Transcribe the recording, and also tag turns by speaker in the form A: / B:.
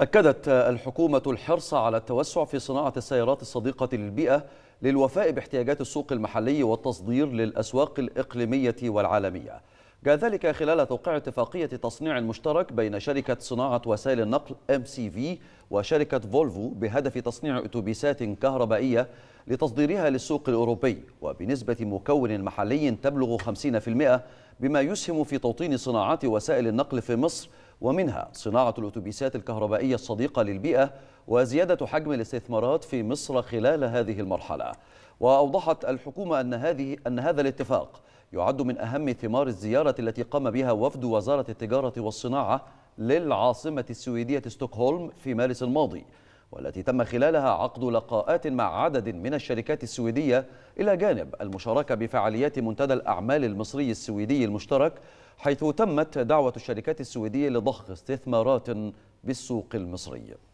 A: أكدت الحكومة الحرص على التوسع في صناعة السيارات الصديقة للبيئة للوفاء باحتياجات السوق المحلي والتصدير للأسواق الإقليمية والعالمية جاء ذلك خلال توقيع اتفاقية تصنيع مشترك بين شركة صناعة وسائل النقل MCV وشركة فولفو بهدف تصنيع أتوبيسات كهربائية لتصديرها للسوق الأوروبي وبنسبة مكون محلي تبلغ 50% بما يسهم في توطين صناعات وسائل النقل في مصر ومنها صناعة الأتوبيسات الكهربائية الصديقة للبيئة وزيادة حجم الاستثمارات في مصر خلال هذه المرحلة وأوضحت الحكومة أن, هذه أن هذا الاتفاق يعد من أهم ثمار الزيارة التي قام بها وفد وزارة التجارة والصناعة للعاصمة السويدية ستوكهولم في مارس الماضي والتي تم خلالها عقد لقاءات مع عدد من الشركات السويدية إلى جانب المشاركة بفعاليات منتدى الأعمال المصري السويدي المشترك حيث تمت دعوة الشركات السويدية لضخ استثمارات بالسوق المصري